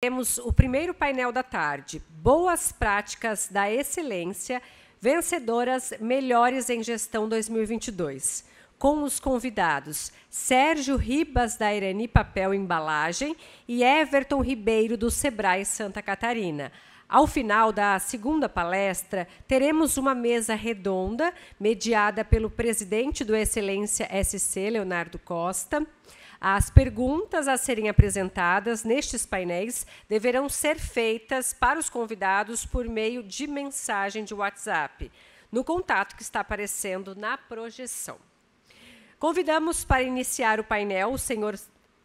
Temos o primeiro painel da tarde, Boas Práticas da Excelência, Vencedoras Melhores em Gestão 2022, com os convidados Sérgio Ribas, da Irani Papel Embalagem, e Everton Ribeiro, do Sebrae Santa Catarina. Ao final da segunda palestra, teremos uma mesa redonda, mediada pelo presidente do Excelência SC, Leonardo Costa, as perguntas a serem apresentadas nestes painéis deverão ser feitas para os convidados por meio de mensagem de WhatsApp, no contato que está aparecendo na projeção. Convidamos para iniciar o painel o senhor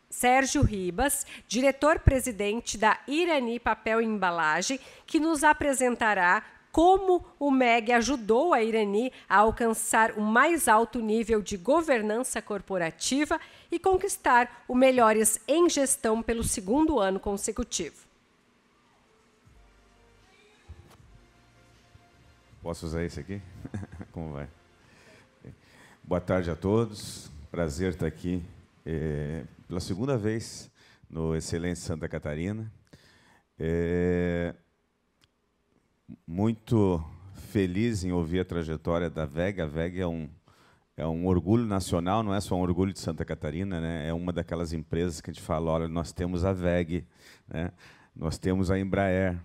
Sérgio Ribas, diretor-presidente da Irani Papel e Embalagem, que nos apresentará como o MEG ajudou a Irani a alcançar o mais alto nível de governança corporativa e conquistar o Melhores em Gestão pelo segundo ano consecutivo. Posso usar esse aqui? Como vai? Boa tarde a todos. Prazer estar aqui é, pela segunda vez no Excelência Santa Catarina. É, muito feliz em ouvir a trajetória da Vega. A Vega é um, é um orgulho nacional, não é só um orgulho de Santa Catarina, né? é uma daquelas empresas que a gente fala, olha, nós temos a VEG, né? nós temos a Embraer,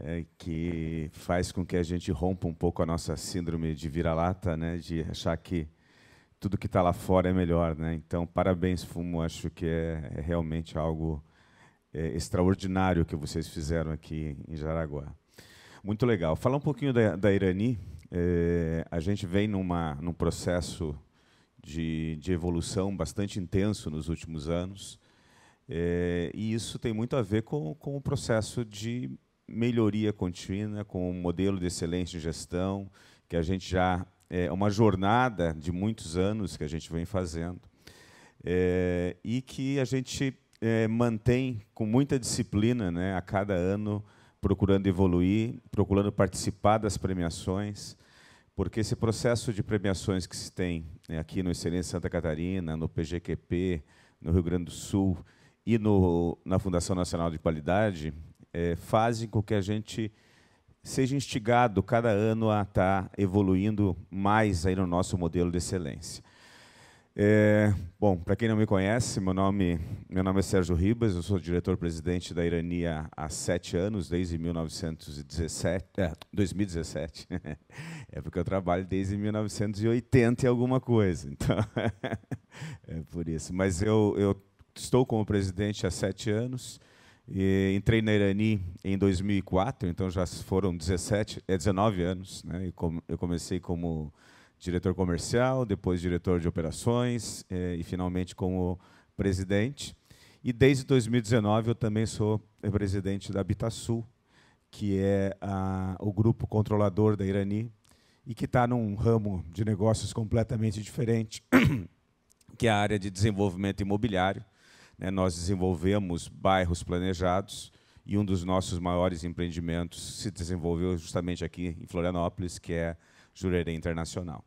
é, que faz com que a gente rompa um pouco a nossa síndrome de vira-lata, né? de achar que tudo que está lá fora é melhor. Né? Então, parabéns, Fumo, acho que é, é realmente algo é, extraordinário que vocês fizeram aqui em Jaraguá. Muito legal. Falar um pouquinho da, da Irani. É, a gente vem numa, num processo de, de evolução bastante intenso nos últimos anos. É, e isso tem muito a ver com, com o processo de melhoria contínua, com o um modelo de excelência de gestão, que a gente já. É, é uma jornada de muitos anos que a gente vem fazendo. É, e que a gente é, mantém com muita disciplina né, a cada ano procurando evoluir, procurando participar das premiações, porque esse processo de premiações que se tem né, aqui no Excelência Santa Catarina, no PGQP, no Rio Grande do Sul e no, na Fundação Nacional de Qualidade, é, fazem com que a gente seja instigado cada ano a estar tá evoluindo mais aí no nosso modelo de excelência. É, bom, para quem não me conhece, meu nome, meu nome é Sérgio Ribas, eu sou diretor-presidente da Irania há sete anos, desde 1917, é, 2017. É porque eu trabalho desde 1980 e alguma coisa, então é por isso. Mas eu, eu estou como presidente há sete anos, e entrei na Irani em 2004, então já foram 17, é 19 anos, né? Eu comecei como diretor comercial, depois diretor de operações eh, e finalmente como presidente. E desde 2019 eu também sou presidente da Habitasul, que é a, o grupo controlador da Irani e que está num ramo de negócios completamente diferente, que é a área de desenvolvimento imobiliário. Né, nós desenvolvemos bairros planejados e um dos nossos maiores empreendimentos se desenvolveu justamente aqui em Florianópolis, que é Jurerê Internacional.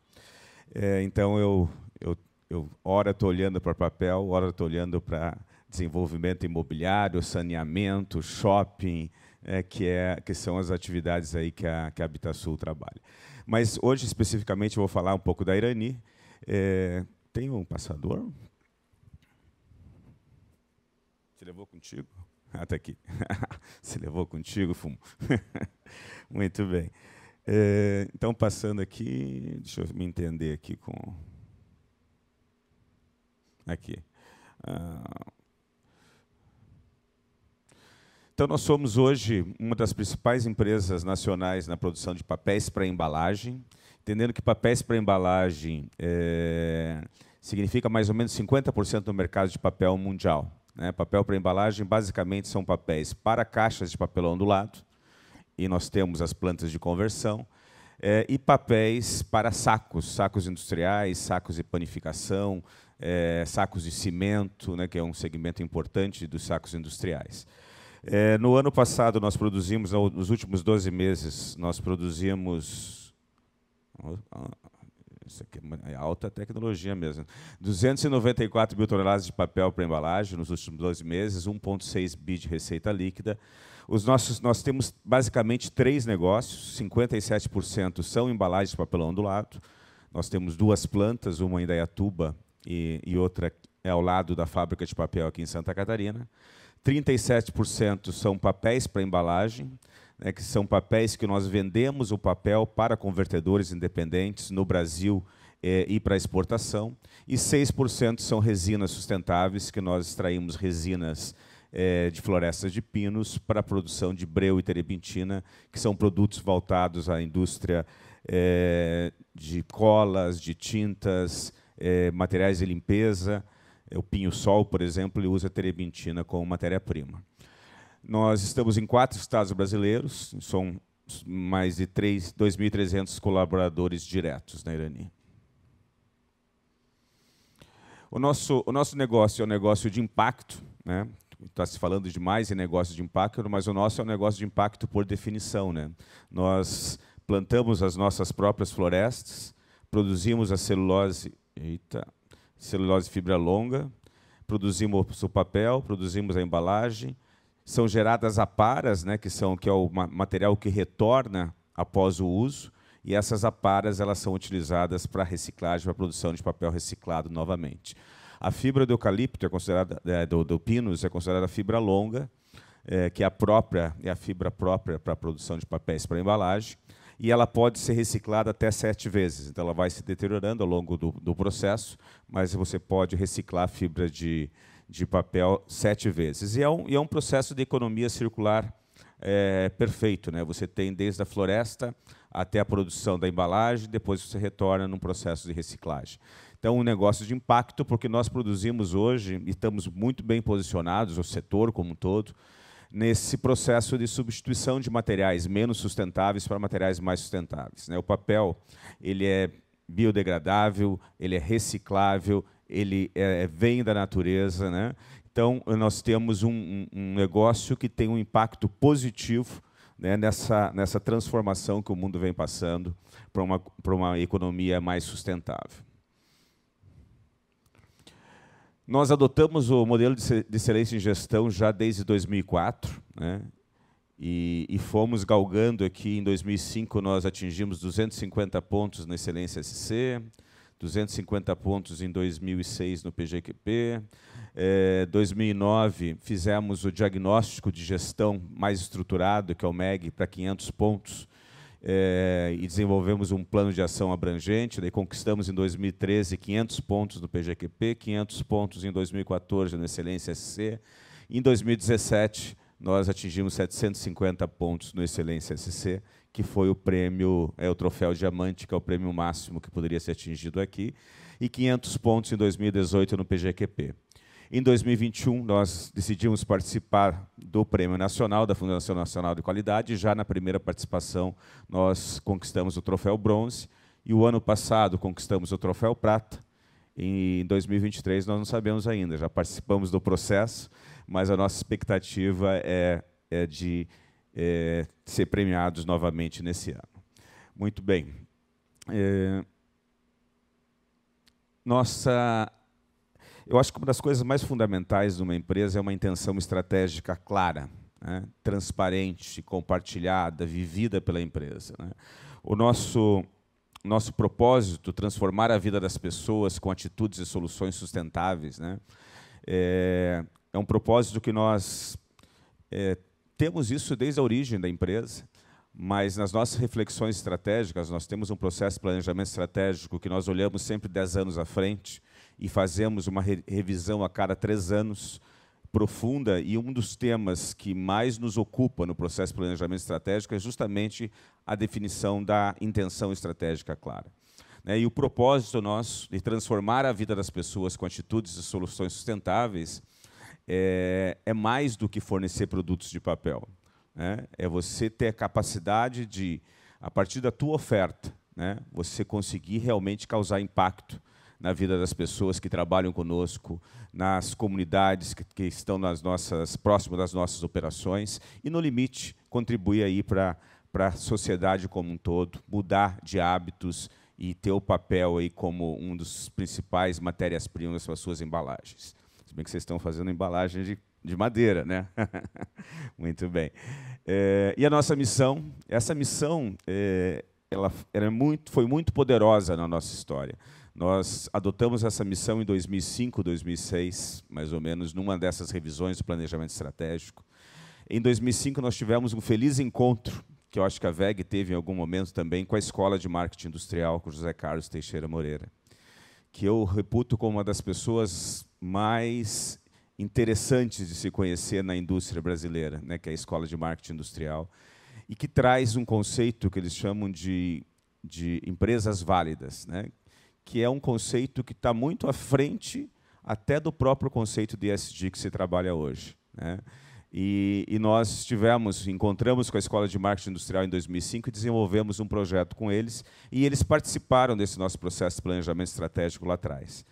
É, então, eu, eu, eu ora estou olhando para papel, ora estou olhando para desenvolvimento imobiliário, saneamento, shopping, é, que, é, que são as atividades aí que a, que a Habitasul trabalha. Mas hoje, especificamente, eu vou falar um pouco da Irani. É, tem um passador? Te levou contigo? Ah, está aqui. Se levou contigo, fumo. Muito bem. É, então, passando aqui, deixa eu me entender aqui com. Aqui. Ah, então, nós somos hoje uma das principais empresas nacionais na produção de papéis para embalagem, entendendo que papéis para embalagem é, significa mais ou menos 50% do mercado de papel mundial. Né? Papel para embalagem basicamente são papéis para caixas de papelão do lado, e nós temos as plantas de conversão, é, e papéis para sacos, sacos industriais, sacos de panificação, é, sacos de cimento, né, que é um segmento importante dos sacos industriais. É, no ano passado, nós produzimos, nos últimos 12 meses, nós produzimos. Isso aqui é alta tecnologia mesmo. 294 mil toneladas de papel para embalagem nos últimos 12 meses, 1,6 bi de receita líquida. Os nossos, nós temos basicamente três negócios: 57% são embalagens de papelão do lado Nós temos duas plantas, uma em Dayatuba e, e outra é ao lado da fábrica de papel aqui em Santa Catarina. 37% são papéis para embalagem, né, que são papéis que nós vendemos o papel para convertedores independentes no Brasil eh, e para exportação. E 6% são resinas sustentáveis, que nós extraímos resinas é, de florestas de pinos para a produção de breu e terebintina, que são produtos voltados à indústria é, de colas, de tintas, é, materiais de limpeza. É, o pinho-sol, por exemplo, ele usa terebintina como matéria-prima. Nós estamos em quatro estados brasileiros, são mais de 2.300 colaboradores diretos na né, Irani. O nosso, o nosso negócio é um negócio de impacto. Né? está se falando demais em negócio de impacto, mas o nosso é um negócio de impacto por definição. Né? Nós plantamos as nossas próprias florestas, produzimos a celulose, eita, celulose fibra longa, produzimos o papel, produzimos a embalagem, são geradas aparas, né, que são que é o material que retorna após o uso, e essas aparas elas são utilizadas para reciclagem, para produção de papel reciclado novamente. A fibra do eucalipto é considerada, é, do, do pinus é considerada fibra longa, é, que é a própria, é a fibra própria para a produção de papéis para embalagem, e ela pode ser reciclada até sete vezes. Então ela vai se deteriorando ao longo do, do processo, mas você pode reciclar a fibra de, de papel sete vezes. E é um, e é um processo de economia circular é, perfeito. Né? Você tem desde a floresta até a produção da embalagem, depois você retorna num processo de reciclagem. Então, um negócio de impacto, porque nós produzimos hoje e estamos muito bem posicionados, o setor como um todo, nesse processo de substituição de materiais menos sustentáveis para materiais mais sustentáveis. Né? O papel ele é biodegradável, ele é reciclável, ele é, vem da natureza, né? Então, nós temos um, um negócio que tem um impacto positivo né, nessa, nessa transformação que o mundo vem passando para uma, para uma economia mais sustentável. Nós adotamos o modelo de excelência em gestão já desde 2004, né? E, e, fomos galgando aqui. Em 2005, nós atingimos 250 pontos na excelência SC. 250 pontos em 2006 no PGQP. É, 2009 fizemos o diagnóstico de gestão mais estruturado, que é o MEG, para 500 pontos. É, e desenvolvemos um plano de ação abrangente. Daí conquistamos em 2013 500 pontos no PGQP, 500 pontos em 2014 no Excelência SC. Em 2017, nós atingimos 750 pontos no Excelência SC que foi o prêmio, é o troféu diamante, que é o prêmio máximo que poderia ser atingido aqui, e 500 pontos em 2018 no PGQP. Em 2021, nós decidimos participar do Prêmio Nacional da Fundação Nacional de Qualidade. Já na primeira participação, nós conquistamos o troféu bronze. E o ano passado, conquistamos o troféu prata. Em 2023, nós não sabemos ainda, já participamos do processo, mas a nossa expectativa é, é de é, ser premiados novamente nesse ano. Muito bem. É, nossa. Eu acho que uma das coisas mais fundamentais de uma empresa é uma intenção estratégica clara, né, transparente, compartilhada, vivida pela empresa. Né. O nosso nosso propósito transformar a vida das pessoas com atitudes e soluções sustentáveis, né, é, é um propósito que nós é, temos isso desde a origem da empresa, mas nas nossas reflexões estratégicas, nós temos um processo de planejamento estratégico que nós olhamos sempre 10 anos à frente e fazemos uma re revisão a cada três anos profunda e um dos temas que mais nos ocupa no processo de planejamento estratégico é justamente a definição da intenção estratégica clara. Né? E o propósito nosso de transformar a vida das pessoas com atitudes e soluções sustentáveis é, é mais do que fornecer produtos de papel. Né? É você ter a capacidade de, a partir da tua oferta, né, você conseguir realmente causar impacto na vida das pessoas que trabalham conosco, nas comunidades que, que estão nas nossas próximas das nossas operações e no limite contribuir aí para para a sociedade como um todo, mudar de hábitos e ter o papel aí como um dos principais matérias-primas para suas embalagens. Se bem que vocês estão fazendo embalagem de, de madeira, né? Muito bem. É, e a nossa missão, essa missão, é, ela era é muito, foi muito poderosa na nossa história. Nós adotamos essa missão em 2005, 2006, mais ou menos, numa dessas revisões do planejamento estratégico. Em 2005, nós tivemos um feliz encontro, que eu acho que a VEG teve em algum momento também, com a Escola de Marketing Industrial, com José Carlos Teixeira Moreira que eu reputo como uma das pessoas mais interessantes de se conhecer na indústria brasileira, né, que é a Escola de Marketing Industrial, e que traz um conceito que eles chamam de, de empresas válidas, né, que é um conceito que está muito à frente até do próprio conceito de ESG que se trabalha hoje. Né. E, e, nós tivemos, encontramos com a Escola de Marketing Industrial em 2005 e desenvolvemos um projeto com eles, e eles participaram desse nosso processo de planejamento estratégico lá atrás.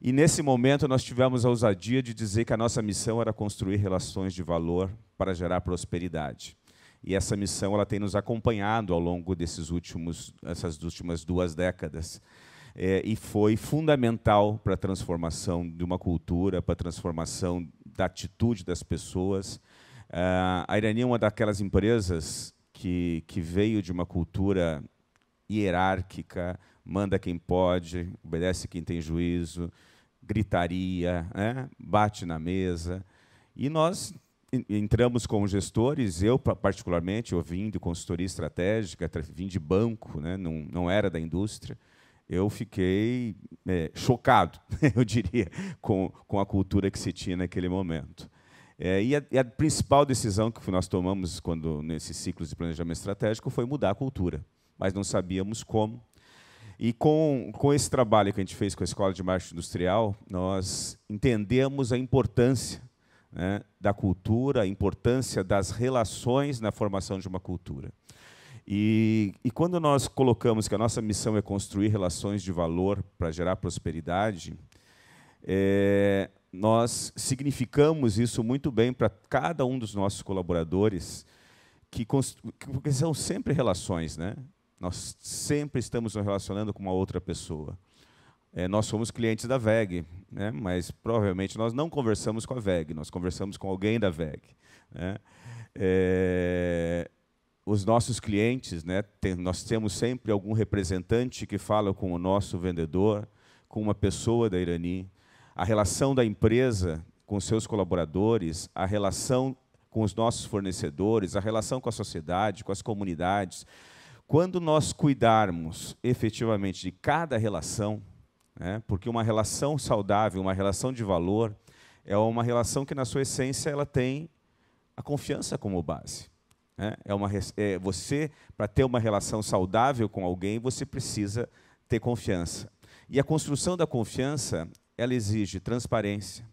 E nesse momento nós tivemos a ousadia de dizer que a nossa missão era construir relações de valor para gerar prosperidade. E essa missão ela tem nos acompanhado ao longo desses últimos, essas últimas duas décadas. É, e foi fundamental para a transformação de uma cultura, para a transformação da atitude das pessoas. Uh, a Irani é uma daquelas empresas que, que veio de uma cultura hierárquica, manda quem pode, obedece quem tem juízo, gritaria, né? bate na mesa. E nós entramos como gestores, eu particularmente, eu vim de consultoria estratégica, vim de banco, né? não, não era da indústria, eu fiquei é, chocado, eu diria, com, com a cultura que se tinha naquele momento. É, e, a, e, a, principal decisão que nós tomamos quando nesses ciclos de planejamento estratégico foi mudar a cultura, mas não sabíamos como. E com, com esse trabalho que a gente fez com a Escola de Marketing Industrial, nós entendemos a importância né, da cultura, a importância das relações na formação de uma cultura. E, e quando nós colocamos que a nossa missão é construir relações de valor para gerar prosperidade, é, nós significamos isso muito bem para cada um dos nossos colaboradores, que porque são sempre relações, né? Nós sempre estamos nos relacionando com uma outra pessoa. É, nós somos clientes da VEG, né? mas provavelmente nós não conversamos com a VEG, nós conversamos com alguém da VEG. Né? É, os nossos clientes, né, tem, nós temos sempre algum representante que fala com o nosso vendedor, com uma pessoa da Irani. A relação da empresa com seus colaboradores, a relação com os nossos fornecedores, a relação com a sociedade, com as comunidades. Quando nós cuidarmos efetivamente de cada relação, né, porque uma relação saudável, uma relação de valor, é uma relação que, na sua essência, ela tem a confiança como base. Né? É uma, é, você, para ter uma relação saudável com alguém, você precisa ter confiança. E a construção da confiança, ela exige transparência,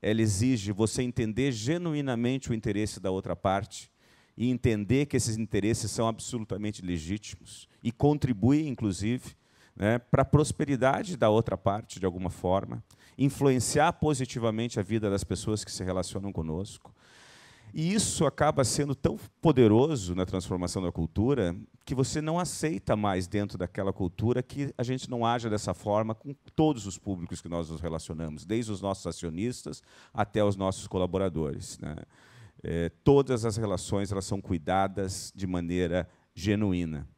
ela exige você entender genuinamente o interesse da outra parte e entender que esses interesses são absolutamente legítimos e contribuem, inclusive, né, para a prosperidade da outra parte, de alguma forma, influenciar positivamente a vida das pessoas que se relacionam conosco. E isso acaba sendo tão poderoso na transformação da cultura que você não aceita mais dentro daquela cultura que a gente não haja dessa forma com todos os públicos que nós nos relacionamos, desde os nossos acionistas até os nossos colaboradores. Né? É, todas as relações elas são cuidadas de maneira genuína.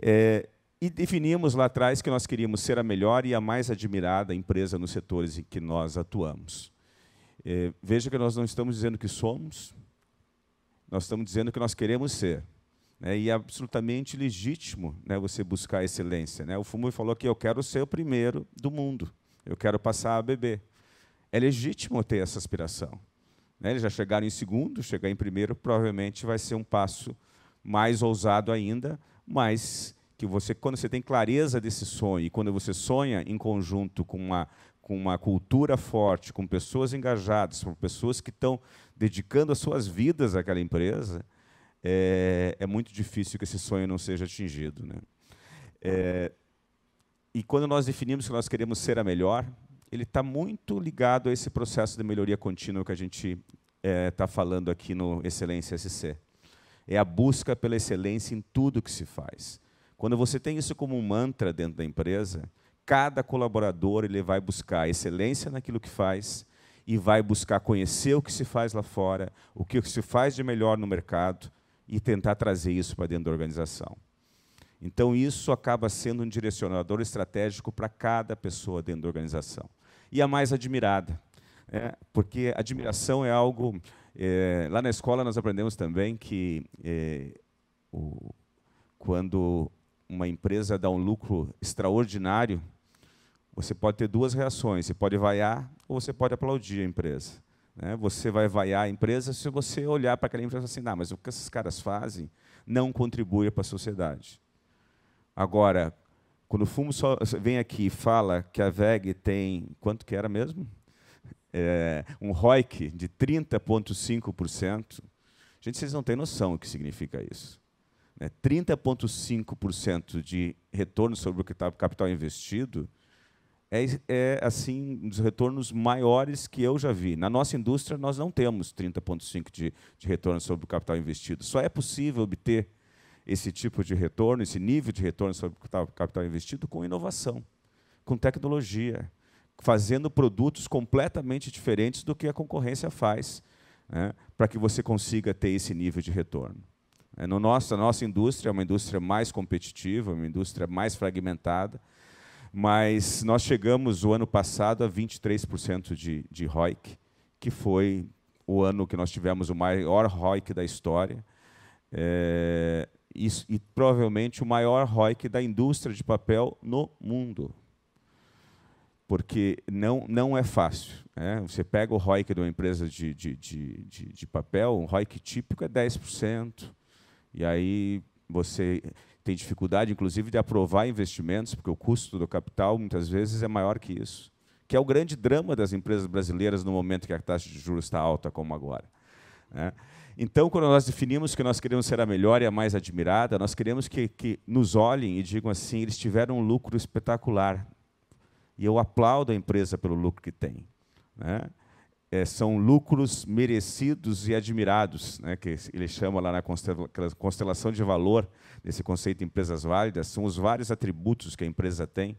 É, e definimos lá atrás que nós queríamos ser a melhor e a mais admirada empresa nos setores em que nós atuamos. Eh, veja que nós não estamos dizendo que somos, nós estamos dizendo que nós queremos ser. Né? E é absolutamente legítimo né, você buscar a excelência. Né? O Fumo falou que eu quero ser o primeiro do mundo, eu quero passar a beber. É legítimo ter essa aspiração. Né? Eles já chegaram em segundo, chegar em primeiro provavelmente vai ser um passo mais ousado ainda, mas que você, quando você tem clareza desse sonho, e quando você sonha em conjunto com uma com uma cultura forte, com pessoas engajadas, com pessoas que estão dedicando as suas vidas àquela empresa, é, é muito difícil que esse sonho não seja atingido. Né? É, e quando nós definimos que nós queremos ser a melhor, ele está muito ligado a esse processo de melhoria contínua que a gente está é, tá falando aqui no Excelência SC. É a busca pela excelência em tudo que se faz. Quando você tem isso como um mantra dentro da empresa, cada colaborador ele vai buscar excelência naquilo que faz e vai buscar conhecer o que se faz lá fora, o que se faz de melhor no mercado e tentar trazer isso para dentro da organização. Então, isso acaba sendo um direcionador estratégico para cada pessoa dentro da organização. E a mais admirada, né? porque admiração é algo. É, lá na escola nós aprendemos também que é, o, quando uma empresa dá um lucro extraordinário, você pode ter duas reações: você pode vaiar ou você pode aplaudir a empresa. Né? Você vai vaiar a empresa se você olhar para aquela empresa e assim, não, mas o que esses caras fazem não contribui para a sociedade. Agora, quando o Fumo vem aqui e fala que a VEG tem, quanto que era mesmo? É, um ROIC de 30,5%, gente, vocês não têm noção o que significa isso. Né? 30,5% de retorno sobre o tá, capital investido, é, é, assim um dos retornos maiores que eu já vi. Na nossa indústria, nós não temos 30,5% de, de retorno sobre o capital investido. Só é possível obter esse tipo de retorno, esse nível de retorno sobre o capital investido com inovação, com tecnologia, fazendo produtos completamente diferentes do que a concorrência faz, né, para que você consiga ter esse nível de retorno. É, no nosso, a nossa indústria é uma indústria mais competitiva, uma indústria mais fragmentada, mas nós chegamos o ano passado a 23% de, de ROIC, que foi o ano que nós tivemos o maior ROIC da história. É, e, e, provavelmente o maior ROIC da indústria de papel no mundo. Porque não, não é fácil. Né? Você pega o ROIC de uma empresa de, de, de, de, de papel, um ROIC típico é 10%. E aí você tem dificuldade, inclusive, de aprovar investimentos, porque o custo do capital muitas vezes é maior que isso, que é o grande drama das empresas brasileiras no momento que a taxa de juros está alta, como agora. Né? Então, quando nós definimos que nós queremos ser a melhor e a mais admirada, nós queremos que, que nos olhem e digam assim: eles tiveram um lucro espetacular. E eu aplaudo a empresa pelo lucro que tem. Né? é, são lucros merecidos e admirados, né, que ele chama lá na constelação de valor, nesse conceito de empresas válidas, são os vários atributos que a empresa tem,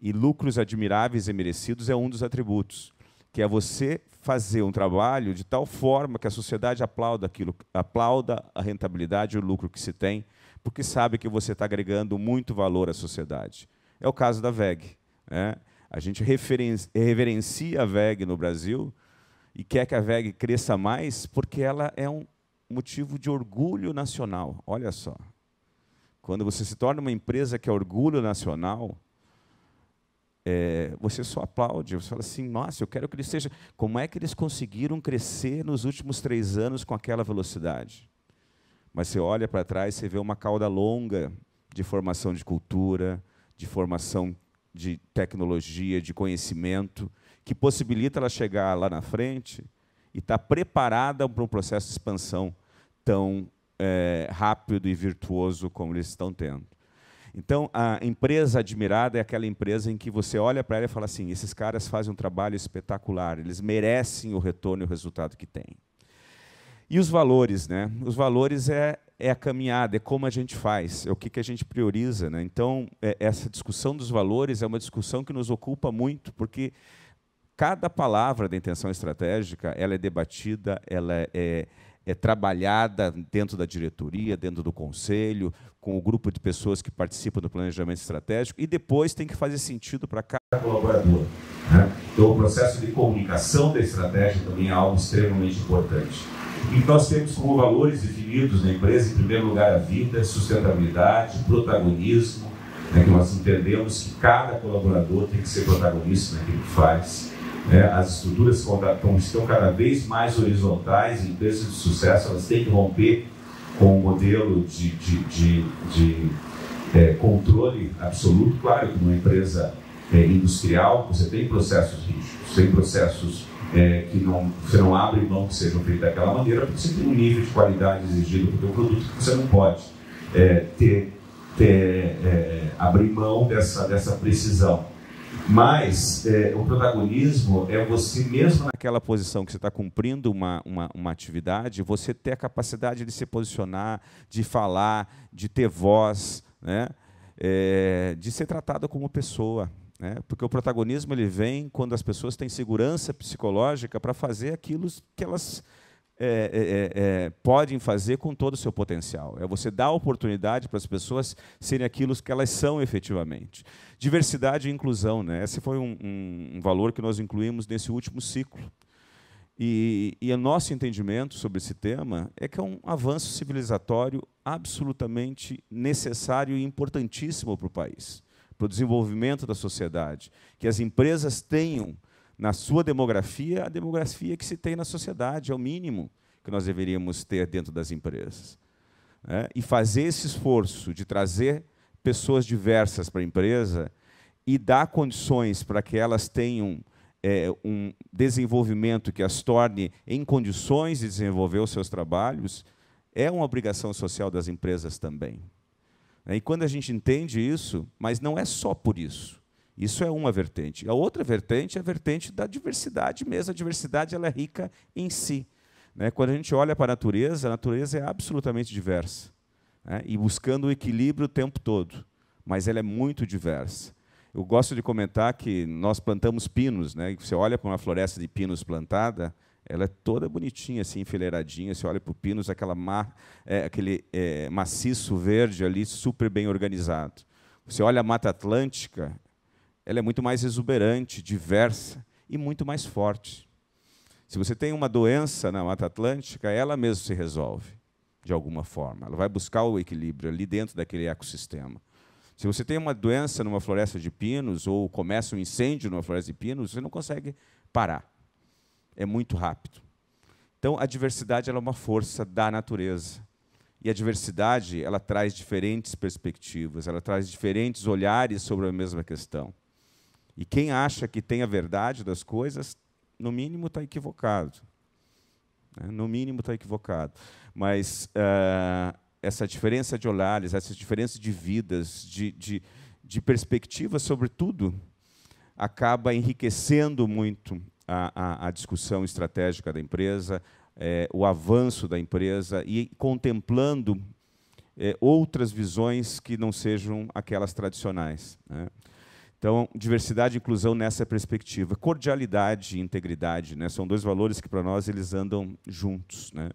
e lucros admiráveis e merecidos é um dos atributos, que é você fazer um trabalho de tal forma que a sociedade aplauda aquilo, aplauda a rentabilidade e o lucro que se tem, porque sabe que você está agregando muito valor à sociedade. É o caso da VEG. Né? A gente reverencia a VEG no Brasil, e quer que a VEG cresça mais porque ela é um motivo de orgulho nacional. Olha só. Quando você se torna uma empresa que é orgulho nacional, é, você só aplaude, você fala assim, nossa, eu quero que eles seja. Como é que eles conseguiram crescer nos últimos três anos com aquela velocidade? Mas você olha para trás, você vê uma cauda longa de formação de cultura, de formação de tecnologia, de conhecimento, que possibilita ela chegar lá na frente e estar tá preparada para um processo de expansão tão é, rápido e virtuoso como eles estão tendo. Então, a empresa admirada é aquela empresa em que você olha para ela e fala assim: esses caras fazem um trabalho espetacular, eles merecem o retorno e o resultado que têm. E os valores, né? Os valores é, é a caminhada, é como a gente faz, é o que, que a gente prioriza. Né? Então, é, essa discussão dos valores é uma discussão que nos ocupa muito, porque cada palavra da intenção estratégica ela é debatida, ela é, é, é trabalhada dentro da diretoria, dentro do conselho, com o grupo de pessoas que participam do planejamento estratégico e depois tem que fazer sentido para cada colaborador. Né? Então, o processo de comunicação da estratégia também é algo extremamente importante. E nós temos como valores definidos na empresa, em primeiro lugar, a vida, sustentabilidade, protagonismo, né? que nós entendemos que cada colaborador tem que ser protagonista naquilo que faz né? as estruturas que estão cada vez mais horizontais, empresas de sucesso elas têm que romper com o modelo de, de, de, de é, controle absoluto. Claro que numa empresa é, industrial você tem processos rígidos, tem processos é, que não, você não abre mão que sejam feitos daquela maneira, porque você tem um nível de qualidade exigido para o produto que você não pode é, ter, ter é, abrir mão dessa, dessa precisão. Mas é, o protagonismo é você mesmo naquela posição que você está cumprindo uma, uma, uma, atividade, você ter a capacidade de se posicionar, de falar, de ter voz, né? É, de ser tratada como pessoa. Né? Porque o protagonismo ele vem quando as pessoas têm segurança psicológica para fazer aquilo que elas é, é, é, é, podem fazer com todo o seu potencial. É você dar oportunidade para as pessoas serem aquilo que elas são efetivamente. Diversidade e inclusão, né? Esse foi um, um, um valor que nós incluímos nesse último ciclo. E, e, o nosso entendimento sobre esse tema é que é um avanço civilizatório absolutamente necessário e importantíssimo para o país, para o desenvolvimento da sociedade, que as empresas tenham na sua demografia a demografia que se tem na sociedade, é o mínimo que nós deveríamos ter dentro das empresas. Né? E fazer esse esforço de trazer pessoas diversas para a empresa e dar condições para que elas tenham é, um desenvolvimento que as torne em condições de desenvolver os seus trabalhos, é uma obrigação social das empresas também. Né? E quando a gente entende isso, mas não é só por isso. Isso é uma vertente. A outra vertente é a vertente da diversidade mesmo. A diversidade ela é rica em si. Né? Quando a gente olha para a natureza, a natureza é absolutamente diversa. Né? E buscando o equilíbrio o tempo todo. Mas ela é muito diversa. Eu gosto de comentar que nós plantamos pinos. Né? Você olha para uma floresta de pinos plantada, ela é toda bonitinha, assim, enfileiradinha. Você olha para o Pinus, aquela mar, é, aquele é, maciço verde ali, super bem organizado. Você olha a Mata Atlântica, ela é muito mais exuberante, diversa e muito mais forte. Se você tem uma doença na Mata Atlântica, ela mesmo se resolve, de alguma forma. Ela vai buscar o equilíbrio ali dentro daquele ecossistema. Se você tem uma doença numa floresta de pinos, ou começa um incêndio numa floresta de pinos, você não consegue parar. É muito rápido. Então, a diversidade é uma força da natureza. E a diversidade ela traz diferentes perspectivas, ela traz diferentes olhares sobre a mesma questão. E quem acha que tem a verdade das coisas, no mínimo está equivocado. Né? No mínimo está equivocado. Mas uh, essa diferença de olhares, essa diferença de vidas, de, de, de perspectivas, sobretudo, acaba enriquecendo muito a, a, a discussão estratégica da empresa, é, o avanço da empresa e contemplando é, outras visões que não sejam aquelas tradicionais. Né? Então, diversidade e inclusão nessa perspectiva. Cordialidade e integridade né, são dois valores que, para nós, eles andam juntos. Né?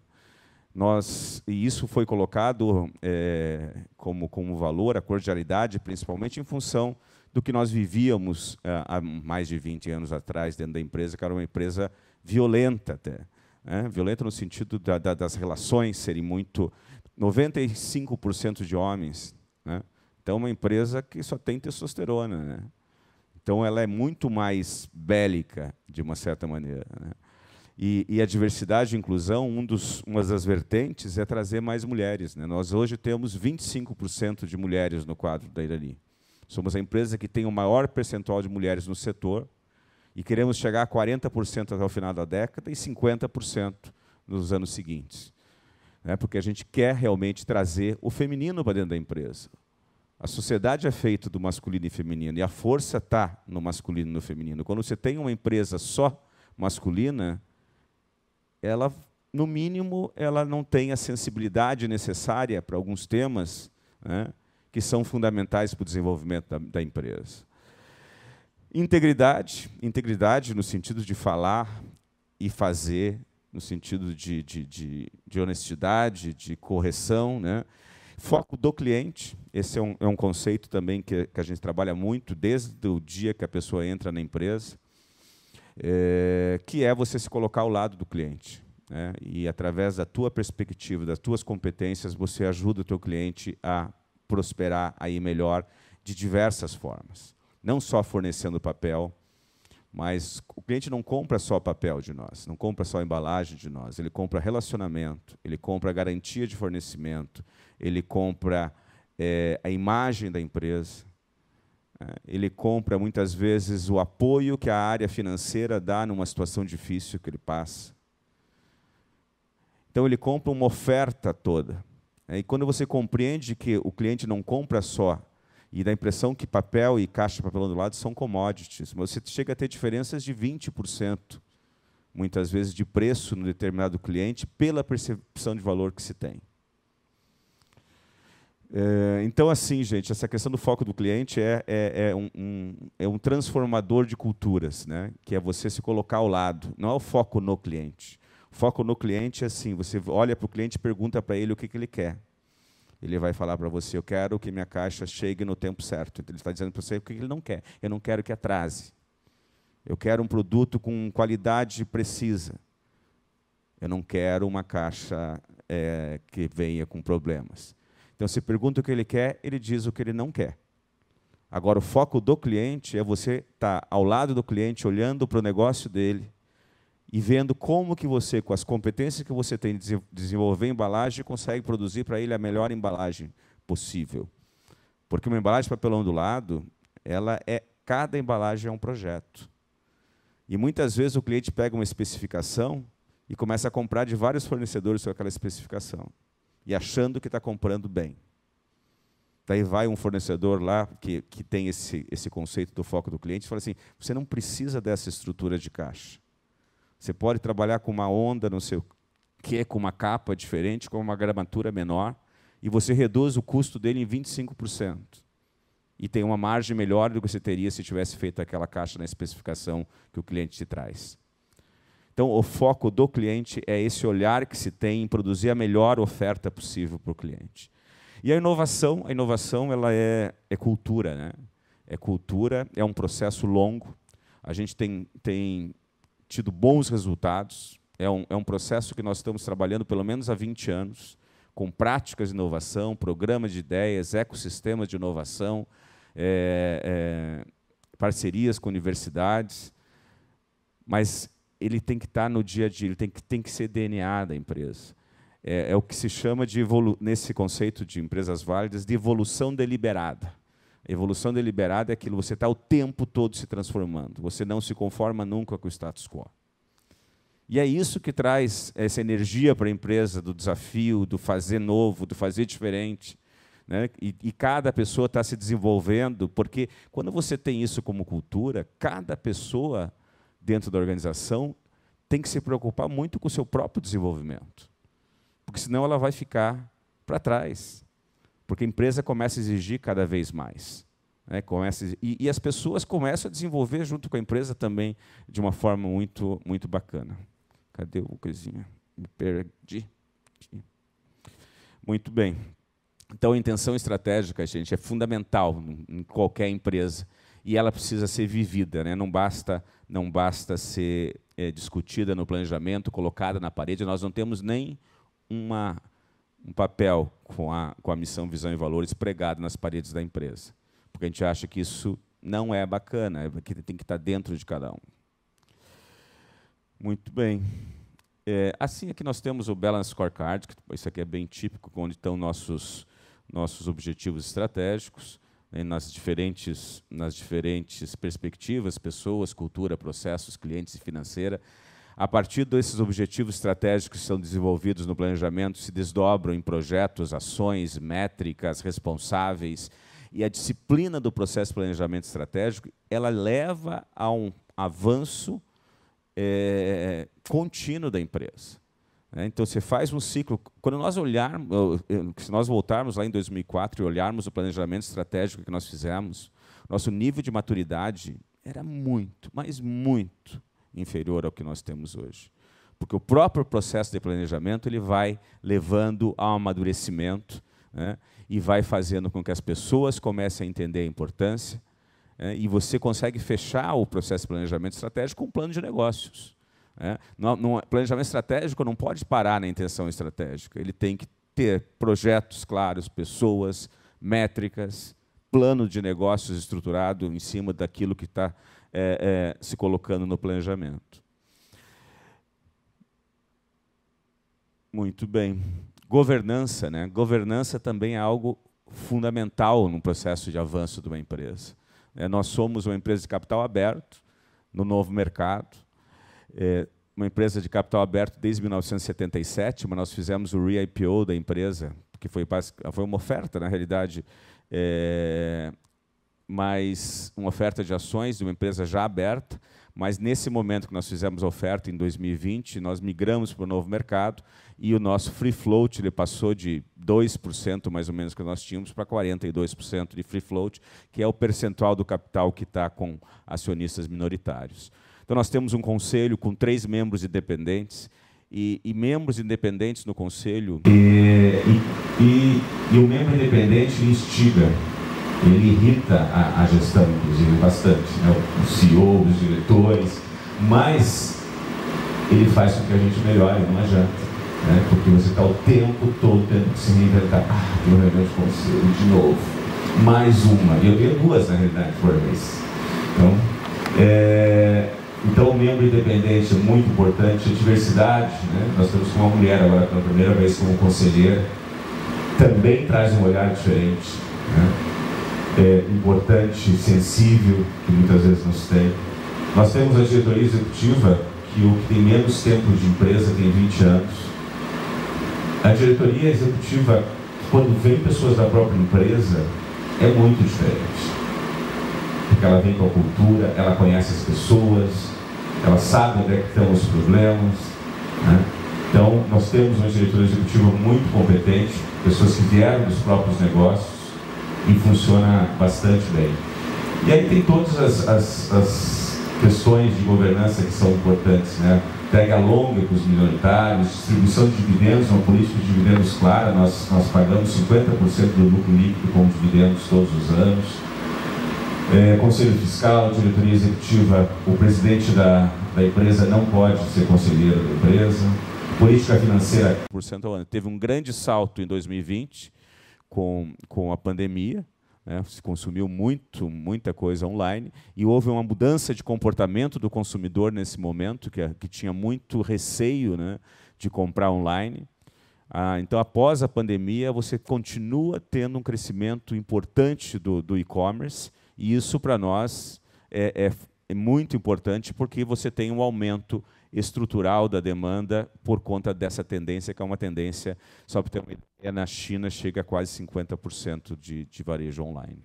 Nós, e isso foi colocado é, como, como valor, a cordialidade, principalmente em função do que nós vivíamos é, há mais de 20 anos atrás dentro da empresa, que era uma empresa violenta até. Né? Violenta no sentido da, da, das relações serem muito... 95% de homens, né? Então, uma empresa que só tem testosterona. Né? Então, ela é muito mais bélica, de uma certa maneira. Né? E, e, a diversidade e inclusão, um dos, uma das vertentes é trazer mais mulheres. Né? Nós hoje temos 25% de mulheres no quadro da Irani. Somos a empresa que tem o maior percentual de mulheres no setor e queremos chegar a 40% até o final da década e 50% nos anos seguintes. Né? Porque a gente quer realmente trazer o feminino para dentro da empresa. A sociedade é feita do masculino e feminino, e a força está no masculino e no feminino. Quando você tem uma empresa só masculina, ela, no mínimo, ela não tem a sensibilidade necessária para alguns temas né, que são fundamentais para o desenvolvimento da, da empresa. Integridade, integridade no sentido de falar e fazer, no sentido de, de, de, de honestidade, de correção, né? Foco do cliente, esse é um, é um conceito também que, que, a gente trabalha muito desde o dia que a pessoa entra na empresa, é, que é você se colocar ao lado do cliente. Né? E através da tua perspectiva, das tuas competências, você ajuda o teu cliente a prosperar aí melhor de diversas formas. Não só fornecendo papel, mas o cliente não compra só papel de nós, não compra só embalagem de nós, ele compra relacionamento, ele compra garantia de fornecimento, ele compra é, a imagem da empresa, né? ele compra muitas vezes o apoio que a área financeira dá numa situação difícil que ele passa. Então ele compra uma oferta toda. Né? E quando você compreende que o cliente não compra só e dá a impressão que papel e caixa de papelão do lado são commodities, mas você chega a ter diferenças de 20%, muitas vezes, de preço no determinado cliente pela percepção de valor que se tem. É, então, assim, gente, essa questão do foco do cliente é, é, é um, um, é um transformador de culturas, né? que é você se colocar ao lado, não é o foco no cliente. O foco no cliente é assim, você olha para o cliente e pergunta para ele o que, que ele quer ele vai falar para você: Eu quero que minha caixa chegue no tempo certo. Então, ele está dizendo para você o que ele não quer. Eu não quero que atrase. Eu quero um produto com qualidade precisa. Eu não quero uma caixa é, que venha com problemas. Então, se pergunta o que ele quer, ele diz o que ele não quer. Agora, o foco do cliente é você estar tá ao lado do cliente, olhando para o negócio dele, e vendo como que você, com as competências que você tem de desenvolver embalagem, consegue produzir para ele a melhor embalagem possível. Porque uma embalagem de papelão do lado, ela é cada embalagem é um projeto. E muitas vezes o cliente pega uma especificação e começa a comprar de vários fornecedores com aquela especificação e achando que está comprando bem. Daí vai um fornecedor lá que, que tem esse, esse conceito do foco do cliente e fala assim: você não precisa dessa estrutura de caixa. Você pode trabalhar com uma onda, não sei o quê, com uma capa diferente, com uma gramatura menor, e você reduz o custo dele em 25%. E tem uma margem melhor do que você teria se tivesse feito aquela caixa na especificação que o cliente te traz. Então, o foco do cliente é esse olhar que se tem em produzir a melhor oferta possível para o cliente. E a inovação, a inovação ela é, é cultura, né? É cultura, é um processo longo. A gente tem, tem tido bons resultados. É um, é um processo que nós estamos trabalhando pelo menos há 20 anos, com práticas de inovação, programas de ideias, ecossistemas de inovação, é, é, parcerias com universidades. Mas ele tem que estar no dia a dia, ele tem que, tem que ser DNA da empresa. É, é o que se chama, de nesse conceito de empresas válidas, de evolução deliberada. Evolução deliberada é aquilo, você está o tempo todo se transformando, você não se conforma nunca com o status quo. E é isso que traz essa energia para a empresa do desafio, do fazer novo, do fazer diferente. Né? E, e cada pessoa está se desenvolvendo, porque quando você tem isso como cultura, cada pessoa dentro da organização tem que se preocupar muito com o seu próprio desenvolvimento, porque senão ela vai ficar para trás. Porque a empresa começa a exigir cada vez mais. Né? Começa, e, e as pessoas começam a desenvolver junto com a empresa também de uma forma muito, muito bacana. Cadê o coisinha? Me perdi. Muito bem. Então, a intenção estratégica, gente, é fundamental em qualquer empresa e ela precisa ser vivida, né? Não basta, não basta ser é, discutida no planejamento, colocada na parede. Nós não temos nem uma um papel com a, com a missão, visão e valores pregado nas paredes da empresa. Porque a gente acha que isso não é bacana, é que tem que estar tá dentro de cada um. Muito bem. É, assim aqui é nós temos o Balance Scorecard, que isso aqui é bem típico, onde estão nossos, nossos objetivos estratégicos, né, nas, diferentes, nas diferentes perspectivas, pessoas, cultura, processos, clientes e financeira. A partir desses objetivos estratégicos que são desenvolvidos no planejamento, se desdobram em projetos, ações, métricas responsáveis. E a disciplina do processo de planejamento estratégico, ela leva a um avanço é, contínuo da empresa. Né? Então, você faz um ciclo. Quando nós olharmos, se nós voltarmos lá em 2004 e olharmos o planejamento estratégico que nós fizemos, nosso nível de maturidade era muito, mas muito inferior ao que nós temos hoje. Porque o próprio processo de planejamento ele vai levando ao amadurecimento né, e vai fazendo com que as pessoas comecem a entender a importância. Né, e você consegue fechar o processo de planejamento estratégico com um plano de negócios. Né. No, no, planejamento estratégico não pode parar na intenção estratégica. Ele tem que ter projetos claros, pessoas, métricas, plano de negócios estruturado em cima daquilo que está é, é, se colocando no planejamento. Muito bem. Governança, né? Governança também é algo fundamental no processo de avanço de uma empresa. É, nós somos uma empresa de capital aberto no novo mercado, é, uma empresa de capital aberto desde 1977, mas nós fizemos o re-IPO da empresa, que foi, foi uma oferta, na realidade, é, mas uma oferta de ações de uma empresa já aberta, mas nesse momento que nós fizemos a oferta em 2020, nós migramos para o novo mercado e o nosso free float ele passou de 2% mais ou menos que nós tínhamos para 42% de free float, que é o percentual do capital que está com acionistas minoritários. Então nós temos um conselho com três membros independentes, e, e, membros independentes no conselho. E, e, e, o membro independente instiga, ele irrita a, a gestão, inclusive, bastante, né? o CEO, os diretores, mas ele faz com que a gente melhore, não adianta. Né? Porque você está o tempo todo tendo que se reinventar. Ah, meu reunião de conselho, de novo. Mais uma. E eu tenho duas, na realidade, por mês. Então, é... então, o membro independente é muito importante. A diversidade, né? nós temos uma mulher agora pela primeira vez como conselheira, também traz um olhar diferente. Né? é, importante, sensível, que muitas vezes nos tem. Nós temos a diretoria executiva, que o que tem menos tempo de empresa tem 20 anos. A diretoria executiva, quando vem pessoas da própria empresa, é muito diferente. Porque ela vem com a cultura, ela conhece as pessoas, ela sabe onde é que estão os problemas. Né? Então, nós temos uma diretoria executiva muito competente, pessoas que vieram dos próprios negócios e funciona bastante bem. E aí tem todas as, as, as questões de governança que são importantes, né? pega longa com os minoritários, distribuição de dividendos, uma política de dividendos clara, nós, nós pagamos 50% do lucro líquido como dividendos todos os anos. É, conselho fiscal, diretoria executiva, o presidente da, da empresa não pode ser conselheiro da empresa. Política financeira. Por cento ao ano. Teve um grande salto em 2020, com, com a pandemia, né? se consumiu muito, muita coisa online, e houve uma mudança de comportamento do consumidor nesse momento, que, é, que tinha muito receio né, de comprar online. Ah, então, após a pandemia, você continua tendo um crescimento importante do, do e-commerce, e isso para nós é, é, é, muito importante porque você tem um aumento estrutural da demanda por conta dessa tendência, que é uma tendência, só para ter uma ideia, na China chega a quase 50% de, de varejo online.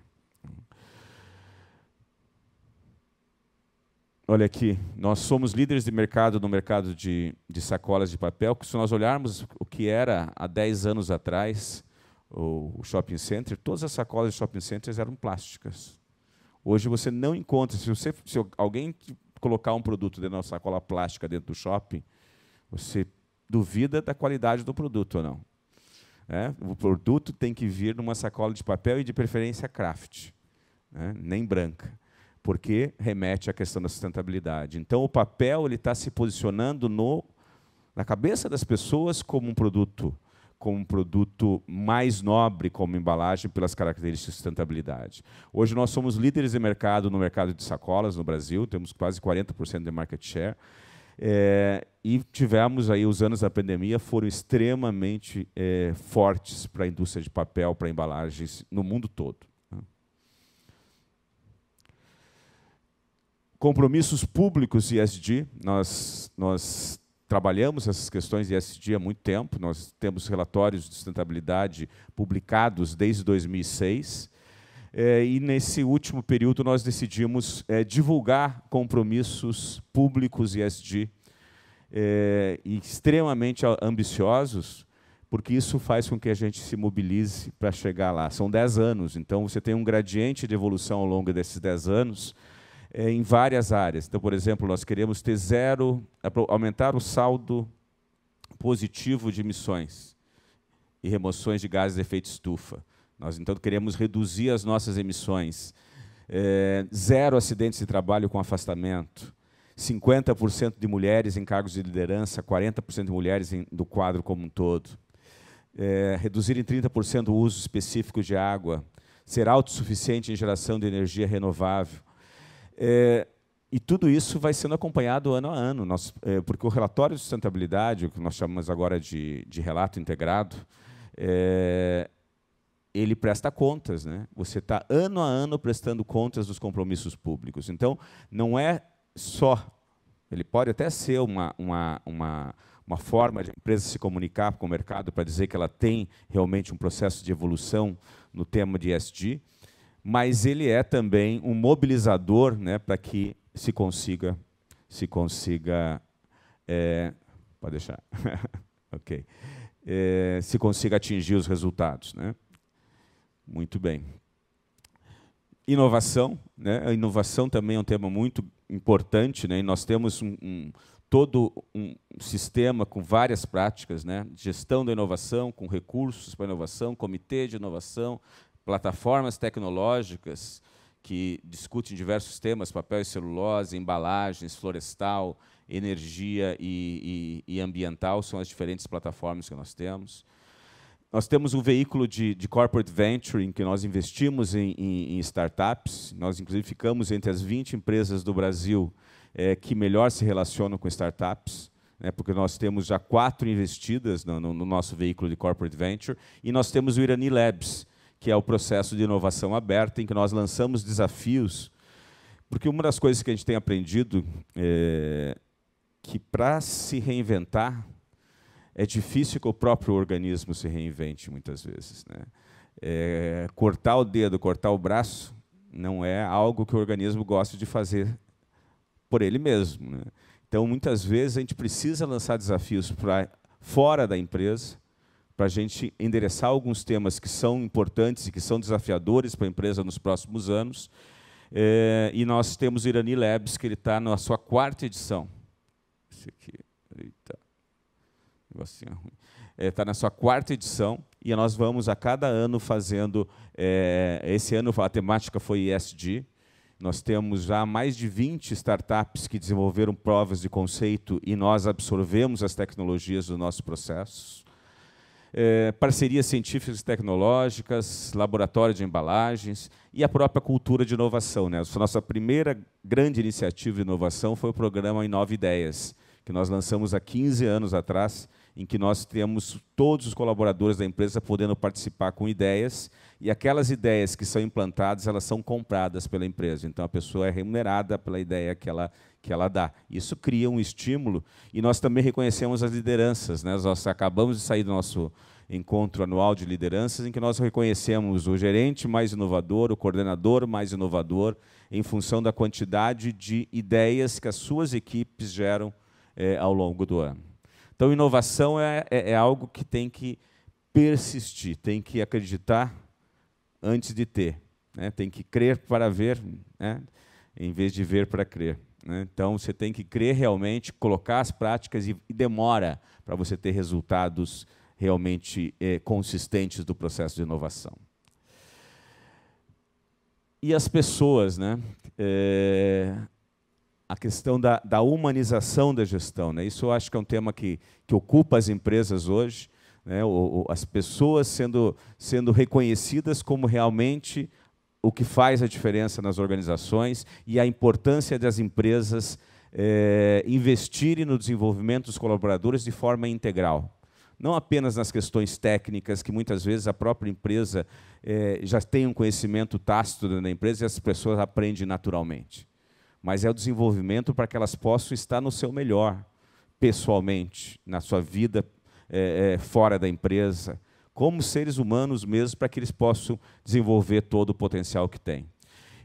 Olha aqui, nós somos líderes de mercado no mercado de, de sacolas de papel, que se nós olharmos o que era há 10 anos atrás, o, o shopping center, todas as sacolas de shopping centers eram plásticas. Hoje você não encontra, se, você, se alguém colocar um produto dentro da nossa sacola plástica dentro do shopping, você duvida da qualidade do produto ou não. É? O produto tem que vir numa sacola de papel e de preferência craft, né? nem branca, porque remete à questão da sustentabilidade. Então o papel ele está se posicionando no, na cabeça das pessoas como um produto como um produto mais nobre como embalagem pelas características de sustentabilidade. Hoje nós somos líderes de mercado no mercado de sacolas no Brasil, temos quase 40% de market share. É, e tivemos aí os anos da pandemia foram extremamente é, fortes para a indústria de papel, para embalagens no mundo todo. Né. Compromissos públicos e SD, nós, nós trabalhamos essas questões de ESG há muito tempo, nós temos relatórios de sustentabilidade publicados desde 2006. É, e nesse último período nós decidimos é, divulgar compromissos públicos ESG é, extremamente ambiciosos, porque isso faz com que a gente se mobilize para chegar lá. São 10 anos, então você tem um gradiente de evolução ao longo desses 10 anos, é, em várias áreas. Então, por exemplo, nós queremos ter zero, aumentar o saldo positivo de emissões e remoções de gases de efeito estufa. Nós, então, queremos reduzir as nossas emissões. É, zero acidentes de trabalho com afastamento. 50% de mulheres em cargos de liderança, 40% de mulheres em, do quadro como um todo. É, reduzir em 30% o uso específico de água. Ser autossuficiente em geração de energia renovável é, e tudo isso vai sendo acompanhado ano a ano, nós, é, porque o relatório de sustentabilidade, o que nós chamamos agora de, de relato integrado, é, ele presta contas. Né? Você está ano a ano prestando contas dos compromissos públicos. Então, não é só. Ele pode até ser uma, uma, uma, uma forma de a empresa se comunicar com o mercado para dizer que ela tem realmente um processo de evolução no tema de SD mas ele é também um mobilizador né, para que se consiga, se consiga, é, pode deixar, ok, é, se consiga atingir os resultados, né? Muito bem. Inovação, né? A inovação também é um tema muito importante, né? E nós temos um, um todo um sistema com várias práticas, né? gestão da inovação, com recursos para inovação, comitê de inovação, plataformas tecnológicas que discutem diversos temas, papel e celulose, embalagens, florestal, energia e, e, e ambiental, são as diferentes plataformas que nós temos. Nós temos um veículo de, de corporate em que nós investimos em, em, em, startups. Nós, inclusive, ficamos entre as 20 empresas do Brasil é, que melhor se relacionam com startups, né, porque nós temos já quatro investidas no, no, no, nosso veículo de corporate venture. E nós temos o Irani Labs, que é o processo de inovação aberta, em que nós lançamos desafios, porque uma das coisas que a gente tem aprendido é que para se reinventar é difícil que o próprio organismo se reinvente muitas vezes, né? É, cortar o dedo, cortar o braço, não é algo que o organismo gosta de fazer por ele mesmo. Né? Então, muitas vezes, a gente precisa lançar desafios para fora da empresa para a gente endereçar alguns temas que são importantes e que são desafiadores para a empresa nos próximos anos. É, e nós temos o Irani Labs, que ele está na sua quarta edição. Esse aqui, eita, negocinho ruim. Está é, tá na sua quarta edição e nós vamos a cada ano fazendo. É, esse ano a temática foi ESG. Nós temos já mais de 20 startups que desenvolveram provas de conceito e nós absorvemos as tecnologias do nosso processo. É, parcerias científicas e tecnológicas, laboratório de embalagens e a própria cultura de inovação. Né? A nossa primeira grande iniciativa de inovação foi o programa Inove Ideias, que nós lançamos há 15 anos atrás, em que nós temos todos os colaboradores da empresa podendo participar com ideias e aquelas ideias que são implantadas, elas são compradas pela empresa. Então a pessoa é remunerada pela ideia que ela, que ela dá. Isso cria um estímulo. E nós também reconhecemos as lideranças. Né? Nós acabamos de sair do nosso encontro anual de lideranças, em que nós reconhecemos o gerente mais inovador, o coordenador mais inovador, em função da quantidade de ideias que as suas equipes geram é, ao longo do ano. Então, inovação é, é, é algo que tem que persistir, tem que acreditar antes de ter. Né? Tem que crer para ver, né? em vez de ver para crer. Né? Então você tem que crer realmente, colocar as práticas e, e demora para você ter resultados realmente eh, consistentes do processo de inovação. E as pessoas, né? É, a questão da, da humanização da gestão, né? Isso eu acho que é um tema que, que ocupa as empresas hoje né, o, o, as pessoas sendo, sendo reconhecidas como realmente o que faz a diferença nas organizações e a importância das empresas é, investirem no desenvolvimento dos colaboradores de forma integral. Não apenas nas questões técnicas, que muitas vezes a própria empresa é, já tem um conhecimento tácito da empresa e as pessoas aprendem naturalmente. Mas é o desenvolvimento para que elas possam estar no seu melhor, pessoalmente, na sua vida é, é, fora da empresa, como seres humanos mesmo, para que eles possam desenvolver todo o potencial que têm.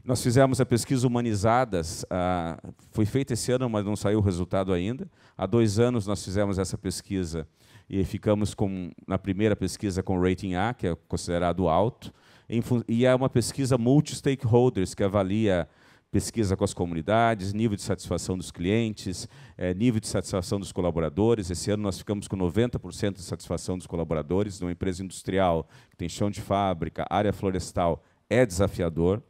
Nós fizemos a pesquisa Humanizadas, ah, foi feita esse ano, mas não saiu o resultado ainda. Há dois anos nós fizemos essa pesquisa e ficamos com, na primeira pesquisa com rating A, que é considerado alto, e é uma pesquisa multi-stakeholders, que avalia pesquisa com as comunidades, nível de satisfação dos clientes, é, nível de satisfação dos colaboradores. Esse ano nós ficamos com 90% de satisfação dos colaboradores numa empresa industrial que tem chão de fábrica, área florestal, é desafiador.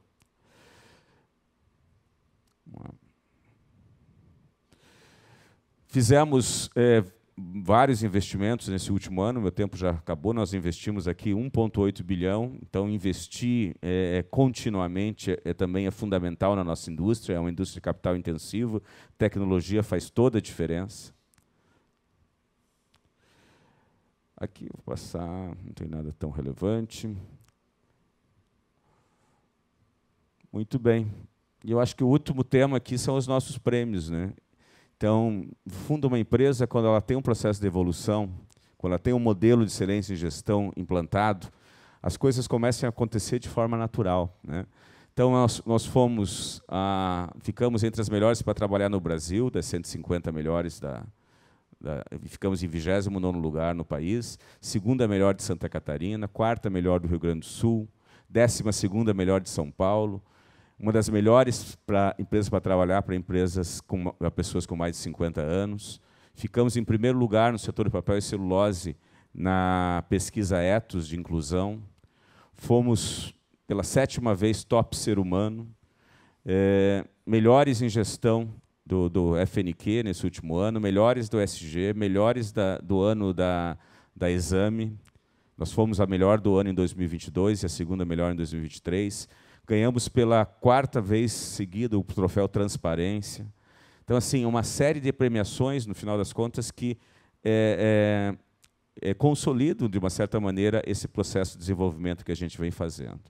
Fizemos é, vários investimentos nesse último ano, meu tempo já acabou, nós investimos aqui 1,8 bilhão, então investir é, é continuamente é, é, também é fundamental na nossa indústria, é uma indústria de capital intensivo, tecnologia faz toda a diferença. Aqui vou passar, não tem nada tão relevante. Muito bem. E eu acho que o último tema aqui são os nossos prêmios, né? Então, funda uma empresa quando ela tem um processo de evolução, quando ela tem um modelo de excelência em gestão implantado, as coisas começam a acontecer de forma natural. Né? Então, nós, nós fomos, ah, ficamos entre as melhores para trabalhar no Brasil, das 150 melhores da, da, ficamos em 29 lugar no país, segunda melhor de Santa Catarina, quarta melhor do Rio Grande do Sul, décima segunda melhor de São Paulo, uma das melhores para empresas para trabalhar, para empresas com pra pessoas com mais de 50 anos. Ficamos em primeiro lugar no setor de papel e celulose na pesquisa Etos de inclusão. Fomos pela sétima vez top ser humano. É, melhores em gestão do, do, FNQ nesse último ano, melhores do SG, melhores da, do ano da, da exame. Nós fomos a melhor do ano em 2022 e a segunda melhor em 2023 ganhamos pela quarta vez seguida o troféu Transparência. Então, assim, uma série de premiações, no final das contas, que é, é, é consolidam, de uma certa maneira, esse processo de desenvolvimento que a gente vem fazendo.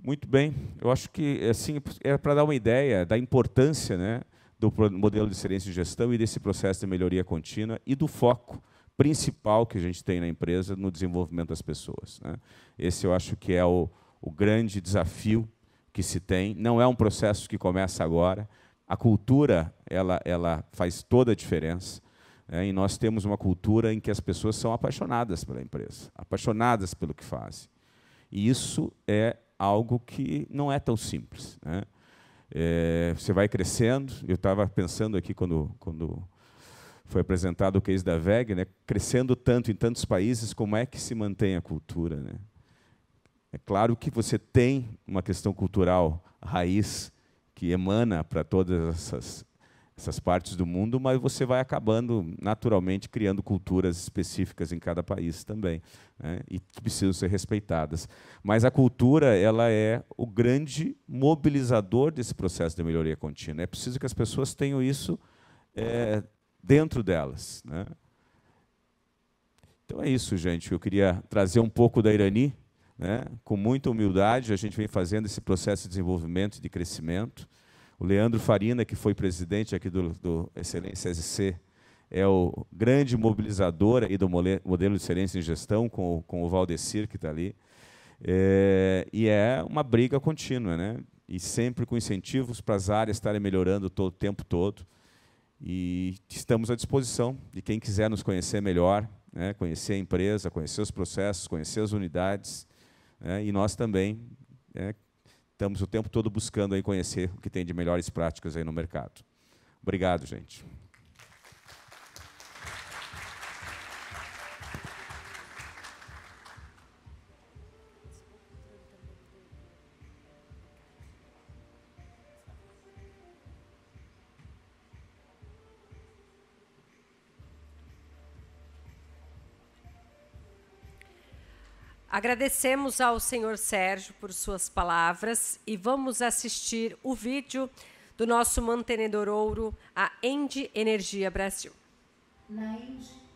Muito bem, eu acho que assim é para dar uma ideia da importância né, do modelo de excelência de gestão e desse processo de melhoria contínua e do foco principal que a gente tem na empresa no desenvolvimento das pessoas. Né? Esse eu acho que é o, o grande desafio que se tem. Não é um processo que começa agora. A cultura ela, ela faz toda a diferença. Né? e nós temos uma cultura em que as pessoas são apaixonadas pela empresa, apaixonadas pelo que fazem. E isso é algo que não é tão simples. Né? É, você vai crescendo. Eu estava pensando aqui quando, quando foi apresentado o case da VEG, né? crescendo tanto em tantos países, como é que se mantém a cultura? Né? É claro que você tem uma questão cultural raiz que emana para todas essas, essas partes do mundo, mas você vai acabando naturalmente criando culturas específicas em cada país também, né? e precisam ser respeitadas. Mas a cultura ela é o grande mobilizador desse processo de melhoria contínua. É preciso que as pessoas tenham isso é, dentro delas. Né? Então é isso, gente. Eu queria trazer um pouco da Irani, né? com muita humildade. A gente vem fazendo esse processo de desenvolvimento e de crescimento. O Leandro Farina, que foi presidente aqui do, do Excelência SC, é o grande mobilizador aí do modelo de excelência em gestão, com, com o Valdecir, que está ali. É, e é uma briga contínua, né? E sempre com incentivos para as áreas estarem melhorando todo, o tempo todo. E estamos à disposição de quem quiser nos conhecer melhor, né, conhecer a empresa, conhecer os processos, conhecer as unidades. Né, e nós também né, estamos o tempo todo buscando aí conhecer o que tem de melhores práticas aí no mercado. Obrigado, gente. Agradecemos ao senhor Sérgio por suas palavras e vamos assistir o vídeo do nosso mantenedor ouro, a End Energia Brasil. Na